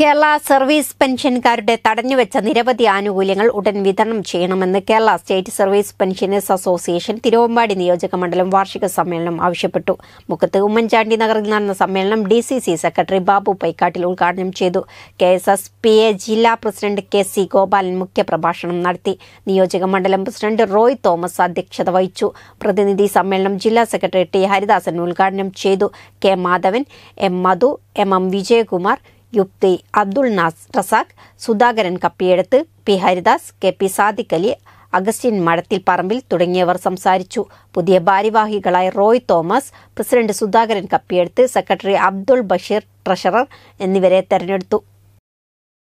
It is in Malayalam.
കേരള സർവീസ് പെൻഷൻകാരുടെ തടഞ്ഞുവെച്ച നിരവധി ആനുകൂല്യങ്ങൾ ഉടൻ വിതരണം ചെയ്യണമെന്ന് Kerala state service pensioners association Thiruvambady നിയോജക മണ്ഡലം വാർഷിക സമ്മേളനം ആവശ്യപ്പെട്ടു മുഖത്ത് ഉമ്മൻചാണ്ടി നഗറിൽ നടന്ന സമ്മേളനം D C C secretary Babu Paikkattil ഉദ്ഘാടനം ചെയ്തു K S S P A ജില്ലാ പ്രസിഡന്റ് കെ സി ഗോപാലൻ മുഖ്യപ്രഭാഷണം നടത്തി നിയോജക മണ്ഡലം പ്രസിഡന്റ് റോയ് തോമസ് അധ്യക്ഷത വഹിച്ചു പ്രതിനിധി സമ്മേളനം ജില്ലാ സെക്രട്ടറി ടി ഹരിദാസൻ ഉദ്ഘാടനം ചെയ്തു K Madhavan M Madhu M M Vijayakumar യുക്തി Abdul Nas Razak Sudhakaran Kappiyeduth P Haridas K P Sadiq Ali Augustine മഴത്തിൽ പറമ്പിൽ തുടങ്ങിയവർ സംസാരിച്ചു പുതിയ ഭാരവാഹികളായ Roy Thomas president Sudhakaran Kappiyeduth secretary Abdul Basheer treasurer എന്നിവരെ തെരഞ്ഞെടുത്തു